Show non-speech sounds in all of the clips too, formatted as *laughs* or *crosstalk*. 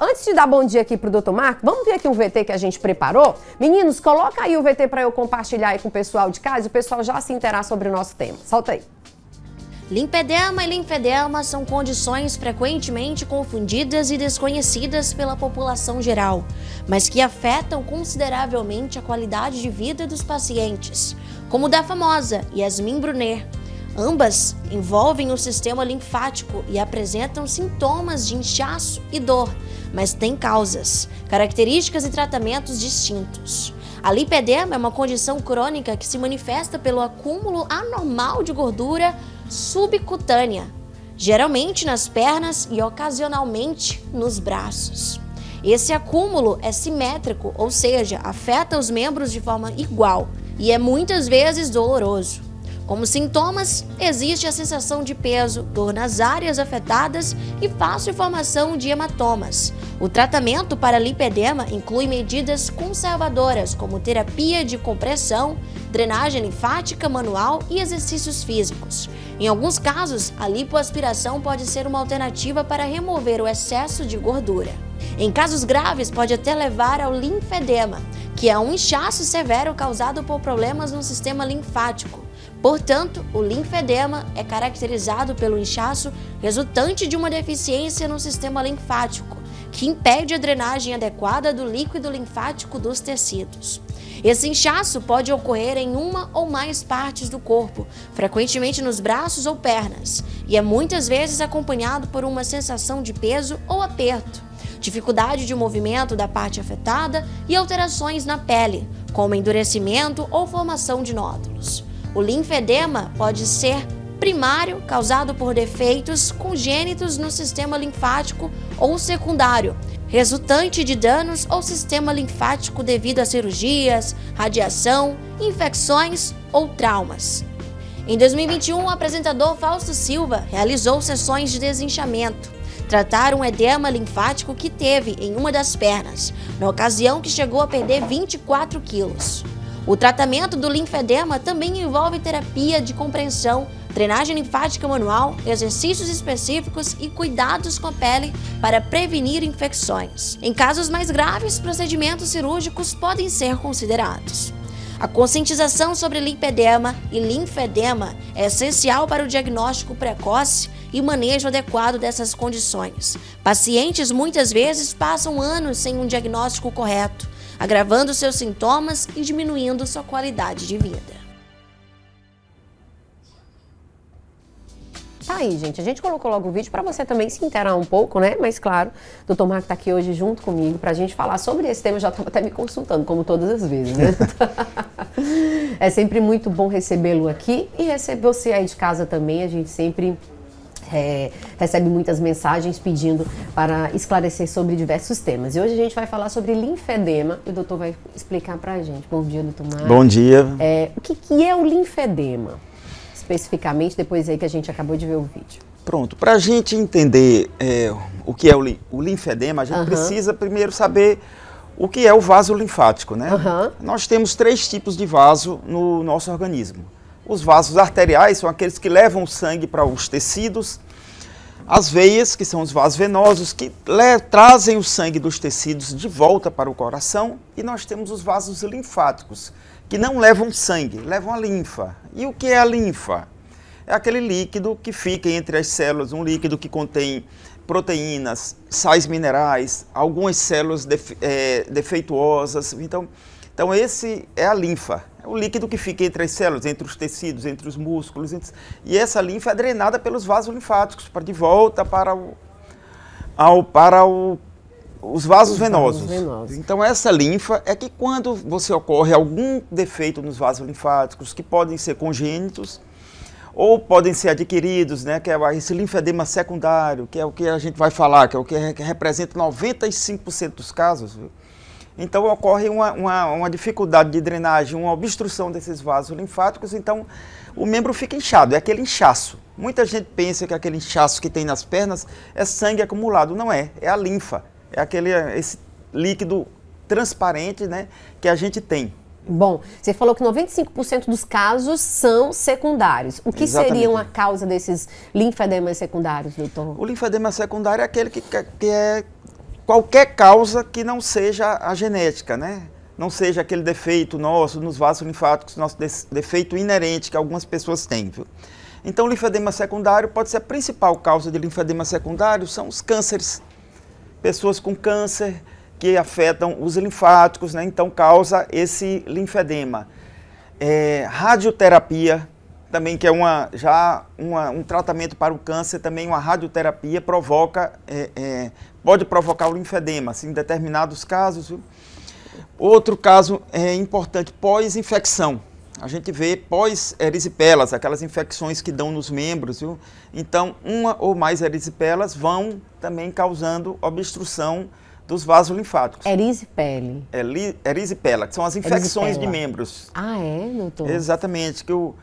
antes de dar bom dia aqui pro Dr. Marco, vamos ver aqui um VT que a gente preparou? Meninos, coloca aí o VT para eu compartilhar aí com o pessoal de casa e o pessoal já se interar sobre o nosso tema. Solta aí. Limpedema e linfedema são condições frequentemente confundidas e desconhecidas pela população geral, mas que afetam consideravelmente a qualidade de vida dos pacientes, como da famosa Yasmin Brunet, Ambas envolvem o sistema linfático e apresentam sintomas de inchaço e dor, mas têm causas, características e tratamentos distintos. A lipedema é uma condição crônica que se manifesta pelo acúmulo anormal de gordura subcutânea, geralmente nas pernas e ocasionalmente nos braços. Esse acúmulo é simétrico, ou seja, afeta os membros de forma igual e é muitas vezes doloroso. Como sintomas, existe a sensação de peso, dor nas áreas afetadas e fácil formação de hematomas. O tratamento para lipedema inclui medidas conservadoras, como terapia de compressão, drenagem linfática manual e exercícios físicos. Em alguns casos, a lipoaspiração pode ser uma alternativa para remover o excesso de gordura. Em casos graves, pode até levar ao linfedema, que é um inchaço severo causado por problemas no sistema linfático. Portanto, o linfedema é caracterizado pelo inchaço resultante de uma deficiência no sistema linfático, que impede a drenagem adequada do líquido linfático dos tecidos. Esse inchaço pode ocorrer em uma ou mais partes do corpo, frequentemente nos braços ou pernas, e é muitas vezes acompanhado por uma sensação de peso ou aperto, dificuldade de movimento da parte afetada e alterações na pele, como endurecimento ou formação de nódulos. O linfedema pode ser primário, causado por defeitos congênitos no sistema linfático ou secundário, resultante de danos ao sistema linfático devido a cirurgias, radiação, infecções ou traumas. Em 2021, o apresentador Fausto Silva realizou sessões de desinchaamento. trataram um edema linfático que teve em uma das pernas, na ocasião que chegou a perder 24 quilos. O tratamento do linfedema também envolve terapia de compreensão, drenagem linfática manual, exercícios específicos e cuidados com a pele para prevenir infecções. Em casos mais graves, procedimentos cirúrgicos podem ser considerados. A conscientização sobre linfedema e linfedema é essencial para o diagnóstico precoce e manejo adequado dessas condições. Pacientes muitas vezes passam anos sem um diagnóstico correto agravando seus sintomas e diminuindo sua qualidade de vida. Tá aí, gente. A gente colocou logo o vídeo para você também se interar um pouco, né? Mas claro, o doutor Marco tá aqui hoje junto comigo pra gente falar sobre esse tema. Eu já tava até me consultando, como todas as vezes, né? *laughs* é sempre muito bom recebê-lo aqui e receber você aí de casa também. A gente sempre é, recebe muitas mensagens pedindo para esclarecer sobre diversos temas. E hoje a gente vai falar sobre linfedema e o doutor vai explicar para a gente. Bom dia, doutor Mário. Bom dia. É, o que, que é o linfedema, especificamente, depois aí que a gente acabou de ver o vídeo? Pronto, para a gente entender é, o que é o, o linfedema, a gente uhum. precisa primeiro saber o que é o vaso linfático, né? Uhum. Nós temos três tipos de vaso no nosso organismo os vasos arteriais são aqueles que levam o sangue para os tecidos. As veias, que são os vasos venosos, que trazem o sangue dos tecidos de volta para o coração. E nós temos os vasos linfáticos, que não levam sangue, levam a linfa. E o que é a linfa? É aquele líquido que fica entre as células, um líquido que contém proteínas, sais minerais, algumas células defe é, defeituosas. Então, então esse é a linfa o líquido que fica entre as células, entre os tecidos, entre os músculos. Entre... E essa linfa é drenada pelos vasos linfáticos, para de volta para, o, ao, para o, os vasos os venosos. venosos. Então, essa linfa é que quando você ocorre algum defeito nos vasos linfáticos, que podem ser congênitos, ou podem ser adquiridos, né, que é esse linfedema secundário, que é o que a gente vai falar, que é o que representa 95% dos casos, viu? Então ocorre uma, uma, uma, dificuldade de drenagem, uma obstrução desses vasos linfáticos, então o membro fica inchado, é aquele inchaço. Muita gente pensa que aquele inchaço que tem nas pernas é sangue acumulado, não é, é a linfa, é aquele esse líquido transparente né, que a gente tem. Bom, você falou que 95% dos casos são secundários. O que Exatamente. seriam a causa desses linfedemas secundários, doutor? O linfedema secundário é aquele que, que é qualquer causa que não seja a genética, né? Não seja aquele defeito nosso nos vasos linfáticos, nosso defeito inerente que algumas pessoas têm. Viu? Então, o linfedema secundário pode ser a principal causa de linfedema secundário, são os cânceres. Pessoas com câncer que afetam os linfáticos, né? então causa esse linfedema. É, radioterapia, também que é uma, já uma, um tratamento para o câncer, também uma radioterapia provoca, é, é, pode provocar o linfedema, assim, em determinados casos. Outro caso é importante, pós-infecção. A gente vê pós-erisipelas, aquelas infecções que dão nos membros. Viu? Então, uma ou mais erisipelas vão também causando obstrução dos vasos linfáticos. Erisipele. É erisipela, que são as infecções erisipela. de membros. Ah, é, doutor? Exatamente, que o,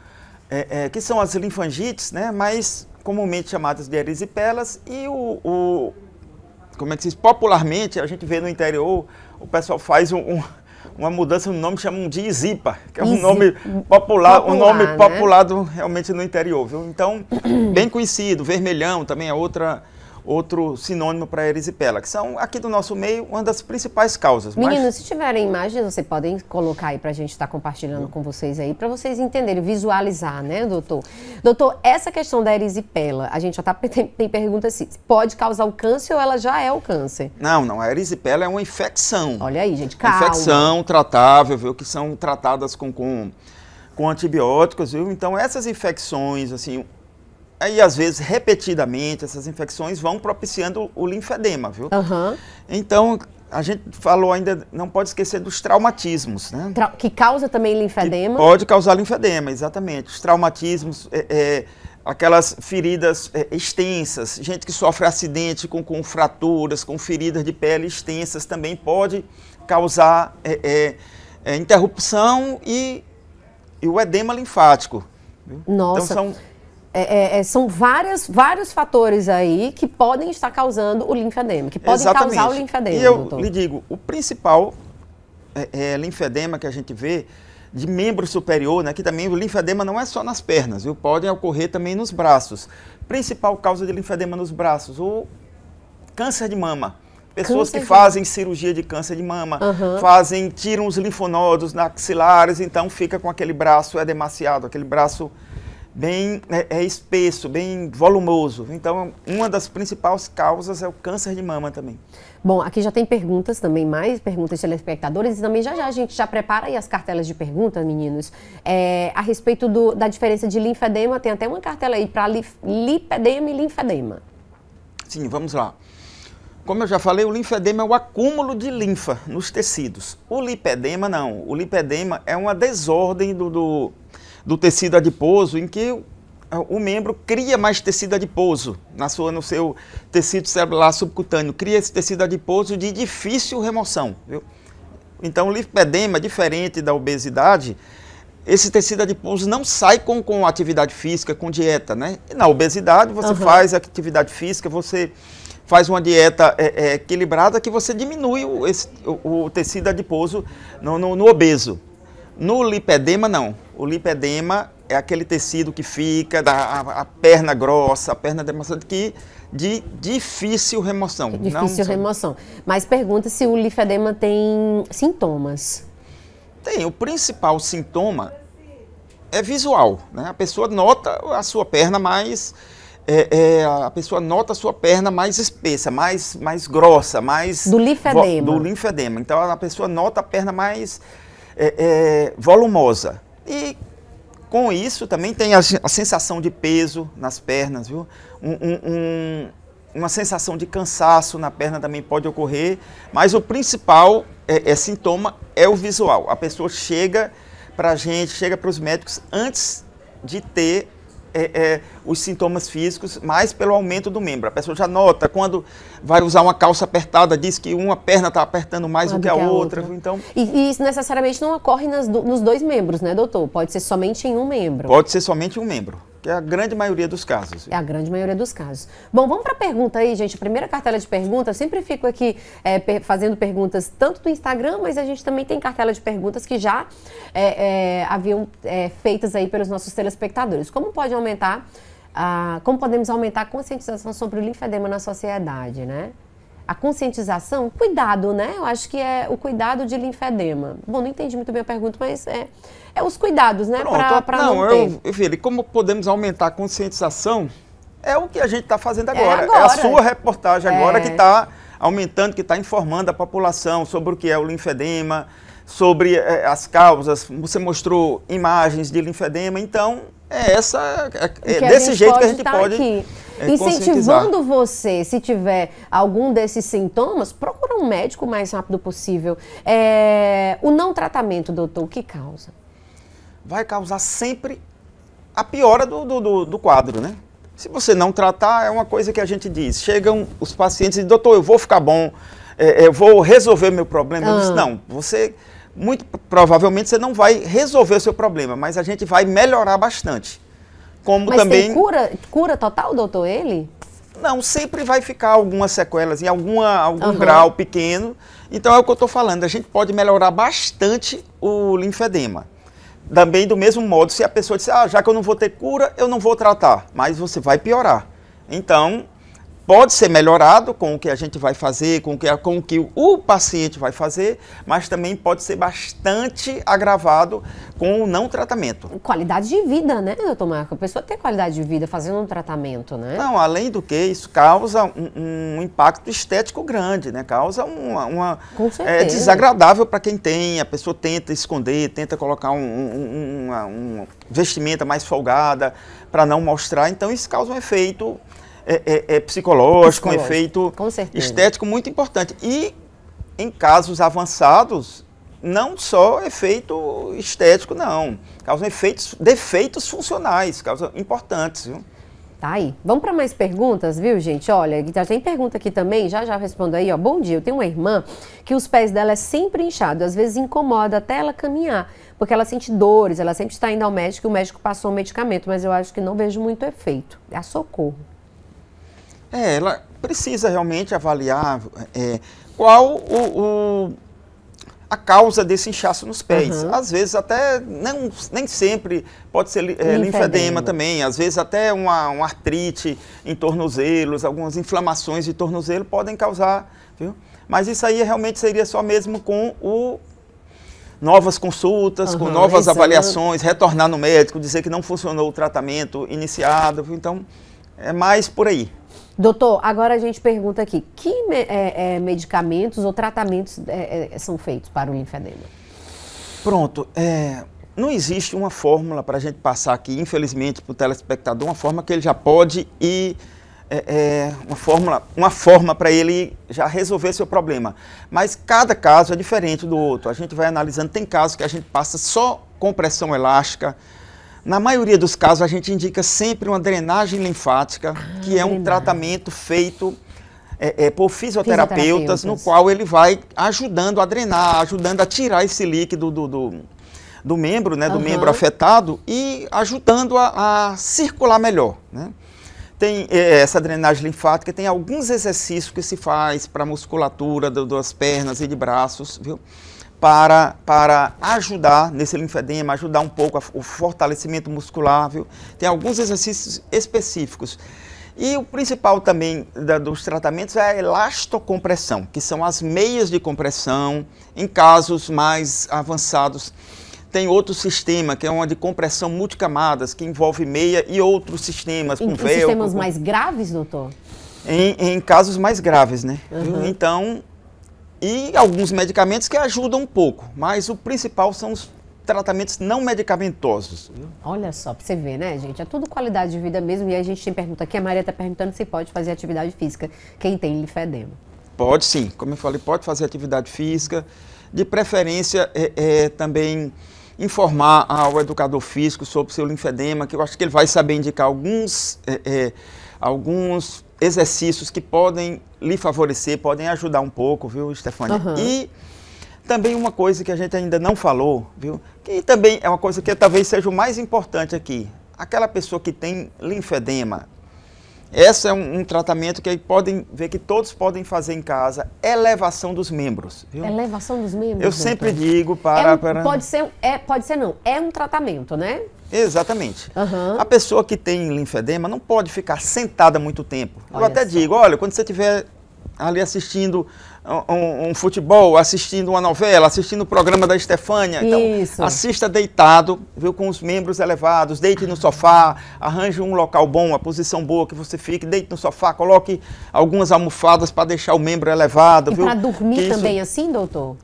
é, é, que são as linfangites, né, mais comumente chamadas de erisipelas, e o, o, como é que se diz, popularmente, a gente vê no interior, o pessoal faz um, um, uma mudança no nome, chamam de Izipa, que é um Izi nome popular, popular, um nome né? popular realmente no interior, viu? Então, bem conhecido, vermelhão também é outra outro sinônimo para erisipela, que são aqui do nosso meio uma das principais causas. Meninos, mas... se tiverem imagens, vocês podem colocar aí para a gente estar tá compartilhando com vocês aí, para vocês entenderem, visualizar, né, doutor? Doutor, essa questão da erisipela, a gente já tá, tem, tem pergunta se assim, pode causar o câncer ou ela já é o câncer? Não, não, a erisipela é uma infecção. Olha aí, gente, calma. Infecção tratável, viu, que são tratadas com, com, com antibióticos, viu? Então essas infecções, assim, Aí às vezes repetidamente essas infecções vão propiciando o linfedema, viu? Uhum. Então a gente falou ainda, não pode esquecer dos traumatismos, né? Tra que causa também linfedema? Que pode causar linfedema, exatamente. Os traumatismos, é, é, aquelas feridas é, extensas, gente que sofre acidente com, com fraturas, com feridas de pele extensas também pode causar é, é, é, interrupção e, e o edema linfático. Então, Nossa. Então são é, é, é, são várias, vários fatores aí que podem estar causando o linfedema, que podem Exatamente. causar o linfedema. E eu doutor. lhe digo, o principal é, é linfedema que a gente vê de membro superior, né, que também o linfedema não é só nas pernas, viu? pode ocorrer também nos braços. Principal causa de linfedema nos braços, o câncer de mama. Pessoas câncer que fazem de... cirurgia de câncer de mama, uhum. fazem, tiram os linfonodos axilares, então fica com aquele braço é demasiado, aquele braço bem é, é espesso, bem volumoso. Então, uma das principais causas é o câncer de mama também. Bom, aqui já tem perguntas também, mais perguntas de telespectadores. E também já já a gente já prepara aí as cartelas de perguntas, meninos, é, a respeito do, da diferença de linfedema. Tem até uma cartela aí para lipedema e linfedema. Sim, vamos lá. Como eu já falei, o linfedema é o acúmulo de linfa nos tecidos. O lipedema não. O lipedema é uma desordem do, do do tecido adiposo, em que o membro cria mais tecido adiposo na sua, no seu tecido celular subcutâneo, cria esse tecido adiposo de difícil remoção. Viu? Então, o lipedema, diferente da obesidade, esse tecido adiposo não sai com, com atividade física, com dieta, né? Na obesidade, você uhum. faz atividade física, você faz uma dieta é, é, equilibrada que você diminui o, esse, o, o tecido adiposo no, no, no obeso. No lipedema, não o lipedema é aquele tecido que fica, da, a, a, perna grossa, a perna demacrante, que de difícil remoção. É difícil não, remoção. Mas pergunta se o lipedema tem sintomas. Tem. O principal sintoma é visual. Né? A pessoa nota a sua perna mais. É, é, a pessoa nota a sua perna mais espessa, mais, mais grossa, mais. Do linfedema. Do linfedema. Então a pessoa nota a perna mais é, é volumosa. E com isso também tem a, a sensação de peso nas pernas, viu? Um, um, um, uma sensação de cansaço na perna também pode ocorrer, mas o principal é, é sintoma é o visual. A pessoa chega para a gente, chega para os médicos antes de ter é, é, os sintomas físicos mais pelo aumento do membro. A pessoa já nota quando vai usar uma calça apertada, diz que uma perna está apertando mais do que, que a, outra. outra. Então, e, e, isso necessariamente não ocorre nas, nos dois membros, né, doutor? Pode ser somente em um membro. Pode ser somente em um membro. Que é a grande maioria dos casos. É a grande maioria dos casos. Bom, vamos para a pergunta aí, gente. primeira cartela de perguntas, eu sempre fico aqui é, fazendo perguntas tanto do Instagram, mas a gente também tem cartela de perguntas que já é, é, haviam é, feitas aí pelos nossos telespectadores. Como pode aumentar, a ah, como podemos aumentar a conscientização sobre o linfedema na sociedade, né? a conscientização, cuidado, né? Eu acho que é o cuidado de linfedema. Bom, não entendi muito bem a pergunta, mas é, é os cuidados, né? Para não, não ter. Eu, filho, como podemos aumentar a conscientização? É o que a gente está fazendo agora. É, agora. é a sua reportagem é. agora que está é. aumentando, que está informando a população sobre o que é o linfedema, sobre eh, as causas. Você mostrou imagens de linfedema, então é essa, é, é desse jeito que a gente pode. Aqui. É, incentivando você, se tiver algum desses sintomas, procura um médico o mais rápido possível. É, o não tratamento, doutor, o que causa? Vai causar sempre a piora do, do, do, quadro, né? Se você não tratar, é uma coisa que a gente diz. Chegam os pacientes e doutor, eu vou ficar bom, é, é eu vou resolver meu problema. Ah. Eu disse, não, você muito provavelmente você não vai resolver o seu problema, mas a gente vai melhorar bastante. Como mas também. Tem cura, cura total, doutor, ele? Não, sempre vai ficar algumas sequelas, em alguma, algum uhum. grau pequeno. Então é o que eu estou falando, a gente pode melhorar bastante o linfedema. Também do mesmo modo, se a pessoa disser, ah, já que eu não vou ter cura, eu não vou tratar, mas você vai piorar. Então, pode ser melhorado com o que a gente vai fazer, com o que, com o, que o paciente vai fazer, mas também pode ser bastante agravado com o não tratamento. Qualidade de vida, né, doutor Marco? A pessoa tem qualidade de vida fazendo um tratamento, né? Não, além do que, isso causa um, um impacto estético grande, né? Causa uma. uma é desagradável para quem tem, a pessoa tenta esconder, tenta colocar um, um, uma vestimenta mais folgada para não mostrar, então isso causa um efeito é, é, é, psicológico, psicológico, um efeito estético muito importante. E em casos avançados, não só efeito estético, não. Causam efeitos, defeitos funcionais, causam importantes, viu? Tá aí. Vamos para mais perguntas, viu, gente? Olha, tem pergunta aqui também, já já respondo aí, ó. Bom dia, eu tenho uma irmã que os pés dela é sempre inchado, às vezes incomoda até ela caminhar, porque ela sente dores, ela sempre está indo ao médico e o médico passou um medicamento, mas eu acho que não vejo muito efeito. É a socorro. É, ela precisa realmente avaliar é, qual o, o, a causa desse inchaço nos pés. Uhum. Às vezes até, não, nem sempre, pode ser é, linfedema. linfedema também, às vezes até uma, uma artrite em tornozelos, algumas inflamações de tornozelo podem causar, viu? Mas isso aí realmente seria só mesmo com o novas consultas, uhum, com novas avaliações, retornar no médico, dizer que não funcionou o tratamento iniciado. Então, é mais por aí. Doutor, agora a gente pergunta aqui, que é, é, medicamentos ou tratamentos é, é, são feitos para o linfedema? Pronto, é, não existe uma fórmula para a gente passar aqui, infelizmente, para o telespectador, uma forma que ele já pode e é, uma fórmula, uma forma para ele já resolver seu problema. Mas cada caso é diferente do outro. A gente vai analisando, tem casos que a gente passa só com pressão elástica, na maioria dos casos, a gente indica sempre uma drenagem linfática, ah, que é um tratamento feito é, é, por fisioterapeutas, fisioterapeutas, no qual ele vai ajudando a drenar, ajudando a tirar esse líquido do, do, do membro, né, do uhum. membro afetado e ajudando a, a circular melhor. Né? Tem é, essa drenagem linfática, tem alguns exercícios que se faz para a musculatura do, das pernas e de braços, viu? Para, para ajudar nesse linfedema, ajudar um pouco a, o fortalecimento muscular, viu? Tem alguns exercícios específicos. E o principal também da, dos tratamentos é a elastocompressão, que são as meias de compressão em casos mais avançados tem outro sistema, que é uma de compressão multicamadas, que envolve meia e outros sistemas, com véu. sistemas com... mais graves, doutor? Em, em, casos mais graves, né? Uhum. Então, e alguns medicamentos que ajudam um pouco, mas o principal são os tratamentos não medicamentosos. Olha só, pra você ver, né, gente? É tudo qualidade de vida mesmo. E a gente tem pergunta aqui, a Maria está perguntando se pode fazer atividade física. Quem tem linfedema? Pode sim, como eu falei, pode fazer atividade física. De preferência, é, é também informar ao educador físico sobre seu linfedema, que eu acho que ele vai saber indicar alguns, é, é, alguns exercícios que podem lhe favorecer, podem ajudar um pouco, viu, Stefania? Uhum. E também uma coisa que a gente ainda não falou, viu? Que também é uma coisa que talvez seja o mais importante aqui. Aquela pessoa que tem linfedema, esse é um, um, tratamento que podem ver que todos podem fazer em casa. Elevação dos membros. Viu? Elevação dos membros. Eu doutor. sempre digo para, é um, para... Pode ser, é, pode ser não. É um tratamento, né? Exatamente. Uhum. A pessoa que tem linfedema não pode ficar sentada muito tempo. Olha Eu até digo, olha, quando você estiver ali assistindo um, um, futebol, assistindo uma novela, assistindo o programa da Estefânia. Então, isso. Então, assista deitado, viu, com os membros elevados, deite no sofá, arranje um local bom, uma posição boa que você fique, deite no sofá, coloque algumas almofadas para deixar o membro elevado. E para dormir isso... também assim, doutor?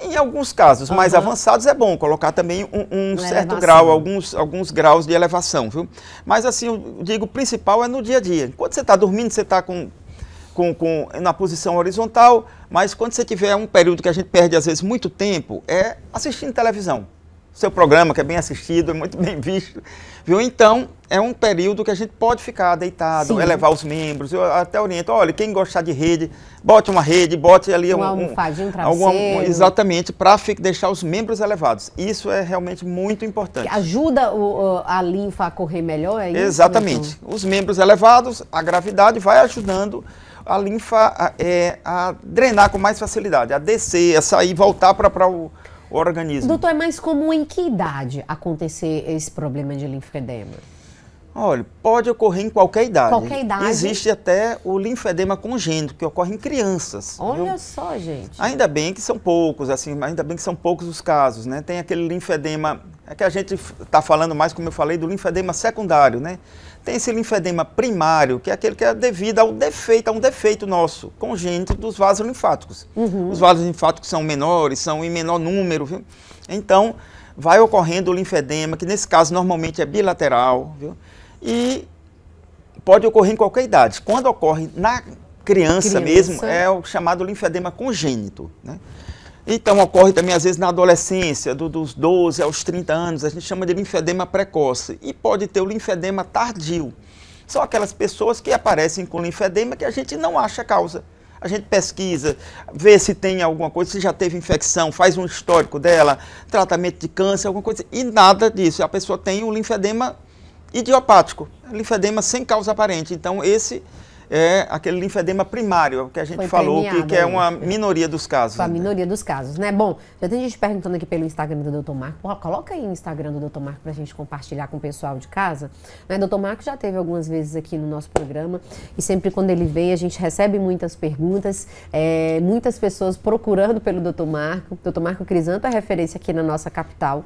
Em alguns casos uhum. mais avançados é bom colocar também um, um certo elevação. grau, alguns, alguns graus de elevação, viu? Mas assim, eu digo, o principal é no dia a dia. Enquanto você está dormindo, você está com com, com, na posição horizontal, mas quando você tiver um período que a gente perde, às vezes, muito tempo, é assistindo televisão. Seu programa, que é bem assistido, é *laughs* muito bem visto. Viu? Então, é um período que a gente pode ficar deitado, Sim. elevar os membros. Eu até oriento, olha, quem gostar de rede, bote uma rede, bote ali um, um, alguma, Exatamente, para deixar os membros elevados. Isso é realmente muito importante. Que ajuda o, a linfa a correr melhor, é isso? Exatamente. Mesmo? Os membros elevados, a gravidade vai ajudando a linfa é, a drenar com mais facilidade, a descer, a sair, voltar para o, o organismo. Doutor, é mais comum em que idade acontecer esse problema de linfedema? Olha, pode ocorrer em qualquer idade. Qualquer idade. Existe até o linfedema congênito, que ocorre em crianças. Olha viu? só, gente. Ainda bem que são poucos, assim, ainda bem que são poucos os casos, né? Tem aquele linfedema, é que a gente está falando mais, como eu falei, do linfedema secundário, né? Tem esse linfedema primário, que é aquele que é devido ao defeito, a um defeito nosso, congênito dos vasos linfáticos. Uhum. Os vasos linfáticos são menores, são em menor número. Viu? Então, vai ocorrendo o linfedema, que nesse caso normalmente é bilateral, viu? e pode ocorrer em qualquer idade. Quando ocorre na criança, criança. mesmo, é o chamado linfedema congênito. Né? Então ocorre também às vezes na adolescência, do, dos 12 aos 30 anos, a gente chama de linfedema precoce e pode ter o linfedema tardio. São aquelas pessoas que aparecem com linfedema que a gente não acha causa. A gente pesquisa, vê se tem alguma coisa, se já teve infecção, faz um histórico dela, tratamento de câncer, alguma coisa, e nada disso. A pessoa tem o linfedema idiopático, linfedema sem causa aparente. Então esse é aquele linfedema primário, que a gente Foi falou, que, que, é uma é. minoria dos casos. a né? minoria dos casos, né? Bom, já tem gente perguntando aqui pelo Instagram do Dr. Marco. coloca aí o Instagram do Dr. Marco para a gente compartilhar com o pessoal de casa. Né? Dr. Marco já teve algumas vezes aqui no nosso programa e sempre quando ele vem a gente recebe muitas perguntas, é, muitas pessoas procurando pelo Dr. Marco. Dr. Marco Crisanto é referência aqui na nossa capital.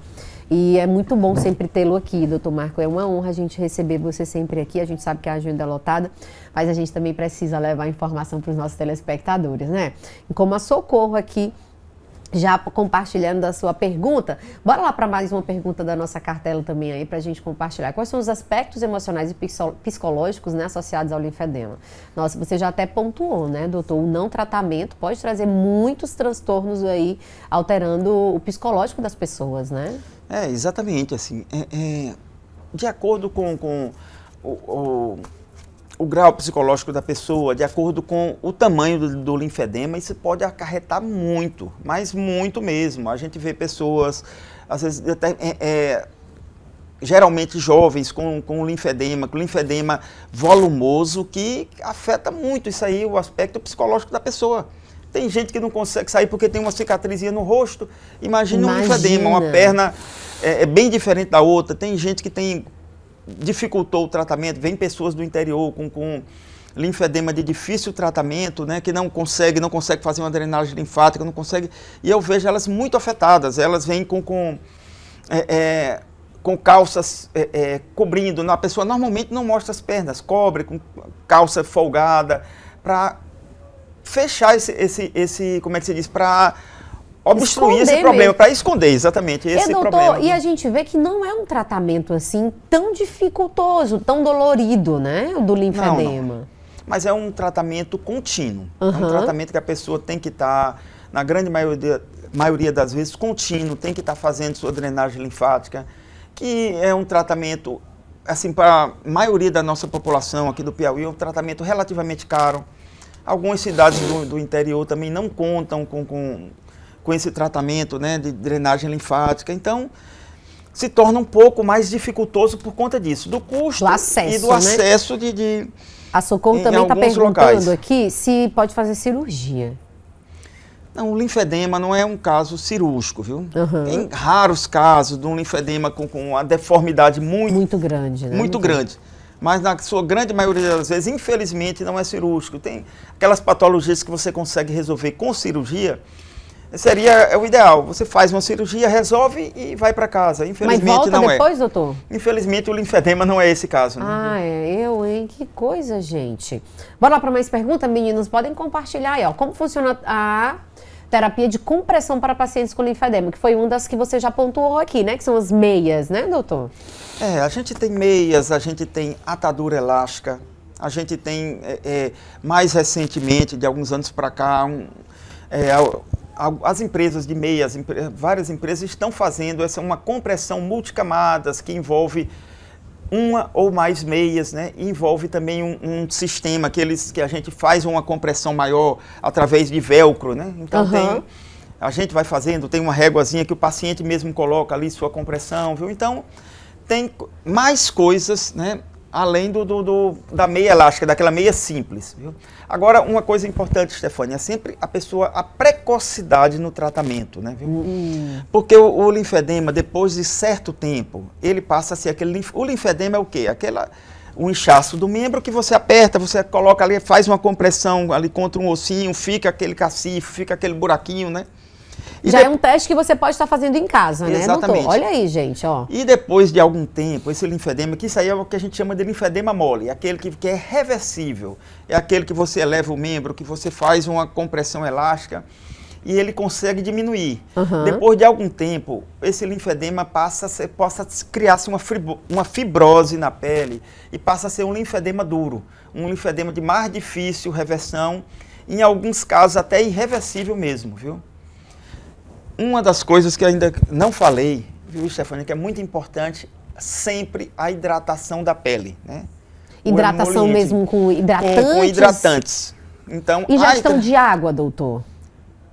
E é muito bom sempre tê-lo aqui, doutor Marco. É uma honra a gente receber você sempre aqui. A gente sabe que a agenda é lotada, mas a gente também precisa levar informação para os nossos telespectadores, né? E como a Socorro aqui já compartilhando a sua pergunta. Bora lá para mais uma pergunta da nossa cartela também aí para a gente compartilhar. Quais são os aspectos emocionais e psicológicos né, associados ao linfedema? Nossa, você já até pontuou, né, doutor? O não tratamento pode trazer muitos transtornos aí, alterando o psicológico das pessoas, né? É, exatamente, assim, é, é, de acordo com, com o, o, o, grau psicológico da pessoa, de acordo com o tamanho do, do linfedema, isso pode acarretar muito, mas muito mesmo. A gente vê pessoas, às vezes, até, é, é geralmente jovens com, com linfedema, com linfedema volumoso, que afeta muito isso aí, o aspecto psicológico da pessoa. Tem gente que não consegue sair porque tem uma cicatrizinha no rosto. Imagine Imagina um linfedema, uma perna é, é, bem diferente da outra. Tem gente que tem dificultou o tratamento, vem pessoas do interior com, com linfedema de difícil tratamento, né, que não consegue, não consegue fazer uma drenagem linfática, não consegue. E eu vejo elas muito afetadas. Elas vêm com, com, é, é, com calças é, é cobrindo. A pessoa normalmente não mostra as pernas, cobre com calça folgada para fechar esse, esse, esse como é que se diz, para obstruir esconder esse problema, para esconder exatamente esse e, doutor, problema. E a gente vê que não é um tratamento assim tão dificultoso, tão dolorido, né, o do linfedema. Não, não. Mas é um tratamento contínuo. Uhum. É um tratamento que a pessoa tem que estar, tá, na grande maioria, maioria das vezes, contínuo, tem que estar tá fazendo sua drenagem linfática, que é um tratamento, assim, para a maioria da nossa população aqui do Piauí, é um tratamento relativamente caro. Algumas cidades do, do interior também não contam com, com, com esse tratamento né, de drenagem linfática. Então, se torna um pouco mais dificultoso por conta disso, do custo do acesso, e do né? acesso de. de a Socorro em, também está perguntando locais. aqui se pode fazer cirurgia. Não, o linfedema não é um caso cirúrgico, viu? Uhum. Tem raros casos de um linfedema com, com uma deformidade muito, muito grande, né? Muito grande. grande mas na sua grande maioria das vezes, infelizmente, não é cirúrgico. Tem aquelas patologias que você consegue resolver com cirurgia, seria é o ideal. Você faz uma cirurgia, resolve e vai para casa. Infelizmente Mas volta não é. depois, é. doutor? Infelizmente o linfedema não é esse caso. Né? Ah, é eu, hein? Que coisa, gente. Bora lá para mais perguntas meninos. Podem compartilhar aí, ó. Como funciona a terapia de compressão para pacientes com linfedema, que foi uma das que você já pontuou aqui, né? Que são as meias, né, doutor? É, a gente tem meias, a gente tem atadura elástica, a gente tem, é, é, mais recentemente, de alguns anos para cá, um, é, as empresas de meias, várias empresas estão fazendo essa uma compressão multicamadas que envolve uma ou mais meias, né? envolve também um, um, sistema que, eles, que a gente faz uma compressão maior através de velcro, né? Então uhum. tem, a gente vai fazendo, tem uma réguazinha que o paciente mesmo coloca ali sua compressão, viu? Então tem mais coisas, né? além do, do, do, da meia elástica, daquela meia simples. Viu? Agora, uma coisa importante, Stefania, é sempre a pessoa, a precocidade no tratamento, né? Viu? Hum. Porque o, o, linfedema, depois de certo tempo, ele passa a ser aquele... O linfedema é o quê? Aquela... Um inchaço do membro que você aperta, você coloca ali, faz uma compressão ali contra um ossinho, fica aquele cacifo, fica aquele buraquinho, né? E Já de... é um teste que você pode estar fazendo em casa, né, Exatamente. Olha aí, gente, ó. E depois de algum tempo, esse linfedema, que isso aí é o que a gente chama de linfedema mole, aquele que, que é reversível, é aquele que você eleva o membro, que você faz uma compressão elástica e ele consegue diminuir. Uhum. Depois de algum tempo, esse linfedema passa a ser, possa criar-se uma, uma fibrose na pele e passa a ser um linfedema duro, um linfedema de mais difícil reversão, em alguns casos até irreversível mesmo, viu? Uma das coisas que ainda não falei, viu, Stefania, que é muito importante, sempre a hidratação da pele, né? Hidratação mesmo com hidratantes? Com, com hidratantes. Então, ingestão hidra... de água, doutor?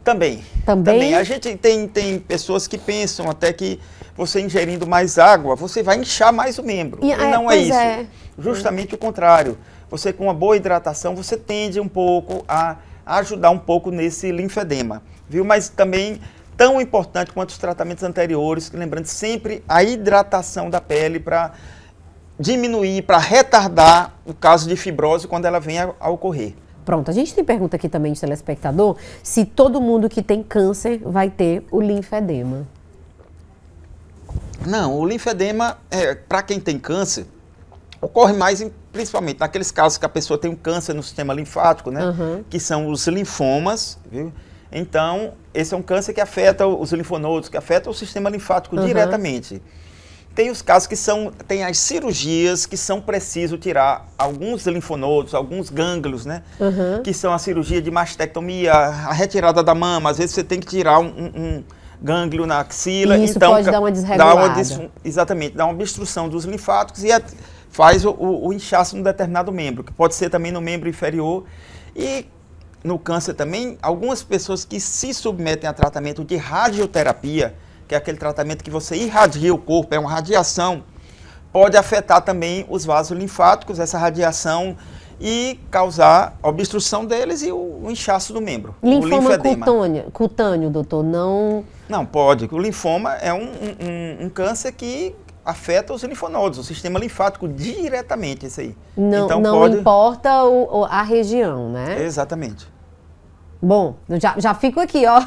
Também. Também? Também. A gente tem, tem pessoas que pensam até que você ingerindo mais água, você vai inchar mais o membro. E, e é, não é isso. É. Justamente é. o contrário. Você com uma boa hidratação, você tende um pouco a ajudar um pouco nesse linfedema, viu? Mas também tão importante quanto os tratamentos anteriores, lembrando sempre a hidratação da pele para diminuir, para retardar o caso de fibrose quando ela vem a, a ocorrer. Pronto, a gente tem pergunta aqui também de telespectador se todo mundo que tem câncer vai ter o linfedema. Não, o linfedema, é, para quem tem câncer, ocorre mais em, principalmente naqueles casos que a pessoa tem um câncer no sistema linfático, né? Uhum. Que são os linfomas, viu? Então, esse é um câncer que afeta os linfonodos, que afeta o sistema linfático uhum. diretamente. Tem os casos que são, tem as cirurgias que são preciso tirar alguns linfonodos, alguns gânglios, né? Uhum. Que são a cirurgia de mastectomia, a retirada da mama. Às vezes você tem que tirar um, um gânglio na axila. E isso então, pode dar uma desregulada. Dá uma dis, exatamente, dá uma obstrução dos linfáticos e a, é, faz o, o, o inchaço num determinado membro, que pode ser também no membro inferior. E no câncer também, algumas pessoas que se submetem a tratamento de radioterapia, que é aquele tratamento que você irradia o corpo, é uma radiação, pode afetar também os vasos linfáticos, essa radiação e causar obstrução deles e o, inchaço do membro. Linfoma cutâneo, cutâneo, doutor, não... Não, pode. O linfoma é um, um, um câncer que afeta os linfonodos, o sistema linfático diretamente isso aí. Não, então, não pode... importa o, a região, né? Exatamente. Bom, já, já fico aqui, ó.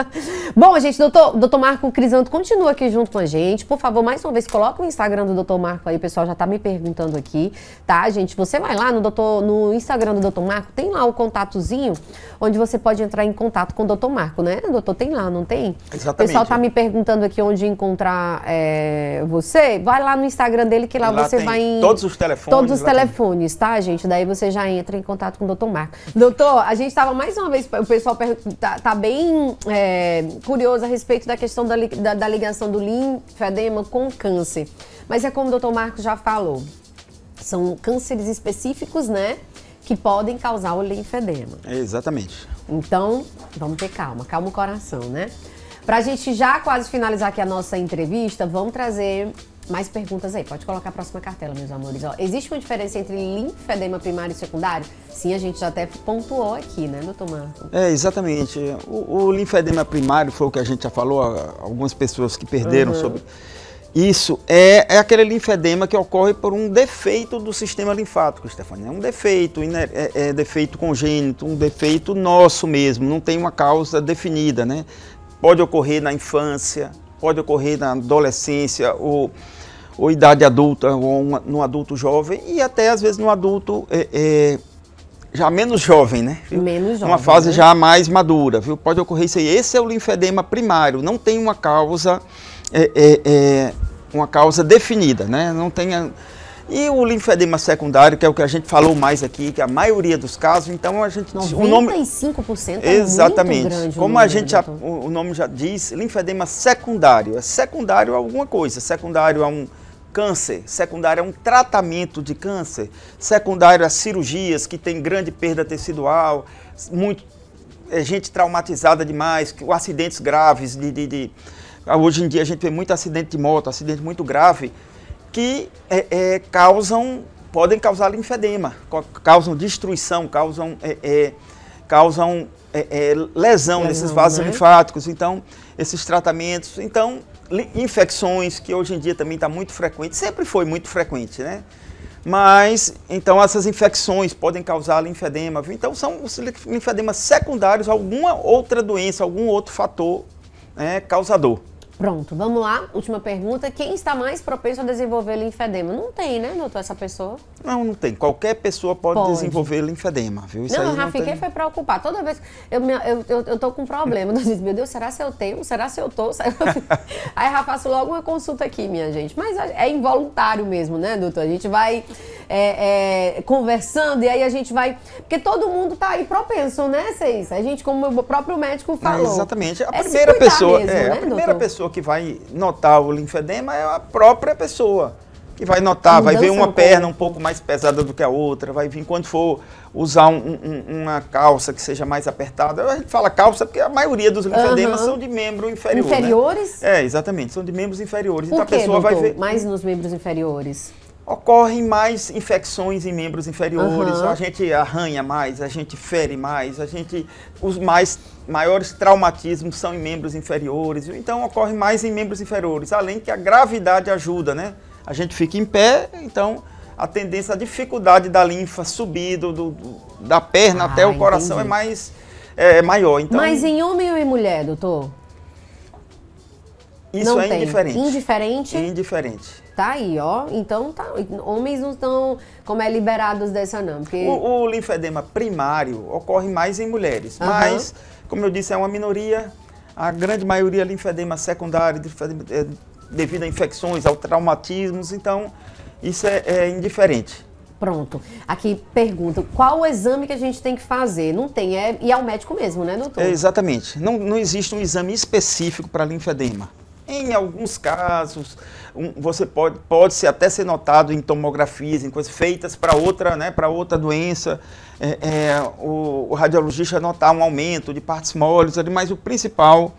*laughs* Bom, gente, doutor, doutor Marco Crisanto continua aqui junto com a gente. Por favor, mais uma vez, coloca o Instagram do doutor Marco aí, o pessoal já tá me perguntando aqui, tá, gente? Você vai lá no, doutor, no Instagram do doutor Marco, tem lá o contatozinho, onde você pode entrar em contato com o doutor Marco, né? Doutor, tem lá, não tem? Exatamente. O pessoal tá me perguntando aqui onde encontrar é, você. Vai lá no Instagram dele, que lá, lá você vai em... Todos os telefones. Todos os telefones, tem. tá, gente? Daí você já entra em contato com o doutor Marco. Doutor, a gente tava mais uma vez o pessoal tá, tá bem é, curioso a respeito da questão da, da, da ligação do linfedema com câncer. Mas é como o doutor Marcos já falou, são cânceres específicos, né? Que podem causar o linfedema. É, exatamente. Então, vamos ter calma, calma o coração, né? Pra gente já quase finalizar aqui a nossa entrevista, vamos trazer mais perguntas aí, pode colocar a próxima cartela, meus amores. Ó, existe uma diferença entre linfedema primário e secundário? Sim, a gente já até pontuou aqui, né, doutor Marco? É, exatamente. O, o linfedema primário foi o que a gente já falou, algumas pessoas que perderam uhum. sobre. Isso é, é aquele linfedema que ocorre por um defeito do sistema linfático, Stefania. É um defeito, é, é defeito congênito, um defeito nosso mesmo, não tem uma causa definida, né? Pode ocorrer na infância, pode ocorrer na adolescência ou ou idade adulta, ou uma, num adulto jovem, e até às vezes num adulto é, é, já menos jovem, né? Viu? Menos jovem. Uma fase né? já mais madura, viu? Pode ocorrer isso aí. Esse é o linfedema primário, não tem uma causa, é, é, é uma causa definida, né? Não tem. A... E o linfedema secundário, que é o que a gente falou mais aqui, que é a maioria dos casos, então a gente... 95% o nome, é Exatamente. Como a gente, já, o nome já diz, linfedema secundário. É secundário a alguma coisa, secundário a um câncer, secundário é um tratamento de câncer, secundário às cirurgias que tem grande perda tecidual, muito, é, gente traumatizada demais, acidentes graves de, de, de, ah, Hoje em dia a gente vê muito acidente de moto, acidente muito grave, que é, é, causam, podem causar linfedema, causam destruição, causam, é, é, causam é, lesão, lesão nesses vasos né? linfáticos. Então, esses tratamentos. Então, infecções, que hoje em dia também está muito frequente, sempre foi muito frequente, né? Mas, então, essas infecções podem causar linfedema. Então, são os linfedemas secundários a alguma outra doença, algum outro fator né, causador. Pronto, vamos lá. Última pergunta. Quem está mais propenso a desenvolver linfedema? Não tem, né, doutor, essa pessoa? Não, não tem. Qualquer pessoa pode, pode. desenvolver linfedema, viu? Isso não, eu já não fiquei tem... foi preocupar. Toda vez eu, eu, eu, eu tô com um problema. *laughs* Eu disse, meu Deus, será se eu tenho? Será se eu tô? *laughs* Aí já faço logo uma consulta aqui, minha gente. Mas é involuntário mesmo, né, doutor? A gente vai é, é, conversando e aí a gente vai... Porque todo mundo tá aí propenso, né, Ceis? A gente, como o próprio médico é, falou. exatamente. A é primeira pessoa... Mesmo, é, né, a primeira doutor? pessoa pessoa que vai notar o linfedema é a própria pessoa que vai notar, vai ver uma perna um pouco mais pesada do que a outra, vai vir quando for usar um, um, uma calça que seja mais apertada. A gente fala calça porque a maioria dos linfedemas uhum. são de membro inferior. Né? Inferiores? Né? É, exatamente, são de membros inferiores. Então, Por então que, a pessoa doutor? vai ver. Mais nos membros inferiores ocorrem mais infecções em membros inferiores, uhum. a gente arranha mais, a gente fere mais, a gente os mais maiores traumatismos são em membros inferiores, então ocorre mais em membros inferiores, além que a gravidade ajuda, né? A gente fica em pé, então a tendência, a dificuldade da linfa subir do, do da perna ah, até o coração é entendi. é mais é, é maior. Então, Mas em homem ou em mulher, doutor? Isso Não é tem. indiferente. Indiferente? Indiferente. Tá aí, ó. Então, tá, homens não estão como é liberados dessa não. Porque... O, o linfedema primário ocorre mais em mulheres, uhum. mas, como eu disse, é uma minoria. A grande maioria é linfedema secundário, linfedema, é, devido a infecções, ao traumatismos. Então, isso é, é indiferente. Pronto. Aqui pergunto, qual o exame que a gente tem que fazer? Não tem, é ir ao médico mesmo, né, doutor? É, exatamente. Não, não existe um exame específico para linfedema. Em alguns casos, um, você pode, pode até ser notado em tomografias, em coisas feitas para outra, né, para outra doença, é, é, o, o, radiologista notar um aumento de partes moles, mas o principal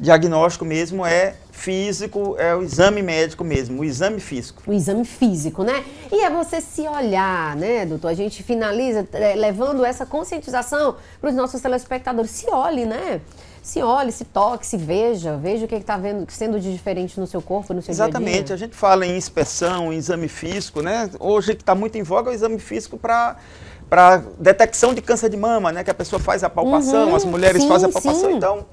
diagnóstico mesmo é físico, é o exame médico mesmo, o exame físico. O exame físico, né? E é você se olhar, né, doutor? A gente finaliza é, levando essa conscientização para os nossos telespectadores. Se olhe, né? se olhe, se toque, se veja, veja o que é está sendo de diferente no seu corpo, no seu Exatamente. dia a dia. Exatamente, a gente fala em inspeção, em exame físico, né? Hoje que está muito em voga é o exame físico para para detecção de câncer de mama, né? Que a pessoa faz a palpação, uhum, as mulheres sim, fazem a palpação. Sim. Então,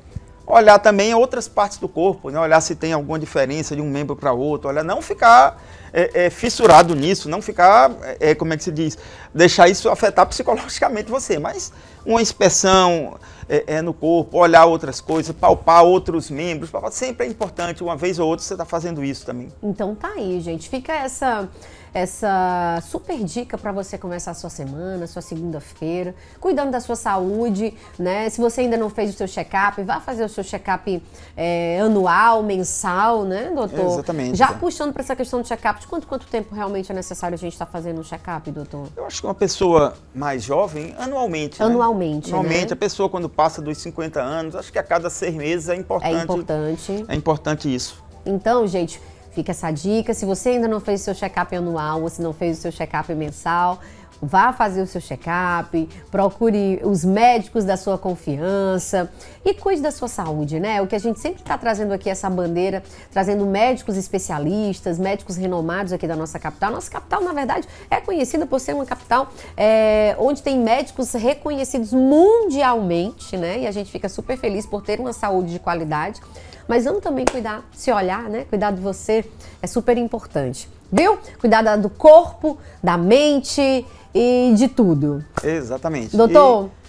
olhar também outras partes do corpo, né? Olhar se tem alguma diferença de um membro para outro, olha, não ficar é, é, fissurado nisso, não ficar, é, é, como é que se diz, deixar isso afetar psicologicamente você, mas uma inspeção é, é, no corpo, olhar outras coisas, palpar outros membros, palpar, sempre é importante, uma vez ou outra você está fazendo isso também. Então tá aí, gente. Fica essa essa super dica para você começar a sua semana, sua segunda-feira, cuidando da sua saúde, né? Se você ainda não fez o seu check-up, vá fazer o seu check-up é, anual, mensal, né, doutor? Exatamente. Já puxando para essa questão do check-up, de quanto, quanto tempo realmente é necessário a gente estar tá fazendo um check-up, doutor? Eu acho que uma pessoa mais jovem, anualmente. Anualmente. Né? Anualmente, né? a pessoa quando passa dos 50 anos, acho que a cada seis meses é, é importante. É importante. É importante isso. Então, gente, Fica essa dica. Se você ainda não fez o seu check-up anual ou se não fez o seu check-up mensal, vá fazer o seu check-up, procure os médicos da sua confiança, e cuide da sua saúde, né? O que a gente sempre está trazendo aqui essa bandeira, trazendo médicos especialistas, médicos renomados aqui da nossa capital. Nossa capital, na verdade, é conhecida por ser uma capital é, onde tem médicos reconhecidos mundialmente, né? E a gente fica super feliz por ter uma saúde de qualidade. Mas vamos também cuidar, se olhar, né? Cuidar de você é super importante, viu? Cuidar do corpo, da mente e de tudo. Exatamente. Doutor. E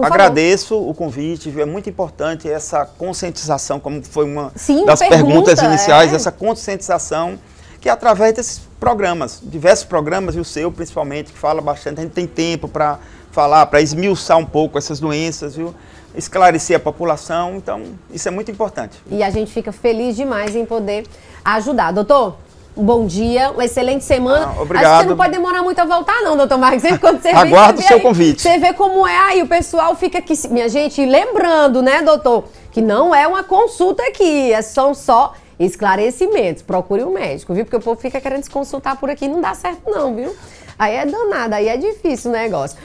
por Agradeço favor. o convite, viu? É muito importante essa conscientização, como foi uma Sim, das pergunta, perguntas é. iniciais, é. essa conscientização que é através desses programas, diversos programas, e o seu principalmente, que fala bastante, a gente tem tempo para falar, para esmiuçar um pouco essas doenças, viu? esclarecer a população, então isso é muito importante. E a gente fica feliz demais em poder ajudar. Doutor, um bom dia, uma excelente semana. Ah, obrigado. Acho que você não pode demorar muito a voltar, não, doutor Marcos. Sempre quando você Aguardo vem, o seu aí, convite. Você vê como é aí, o pessoal fica aqui. Minha gente, lembrando, né, doutor, que não é uma consulta aqui, é são só esclarecimentos. Procure um médico, viu? Porque o povo fica querendo se consultar por aqui não dá certo, não, viu? Aí é danado, aí é difícil o negócio.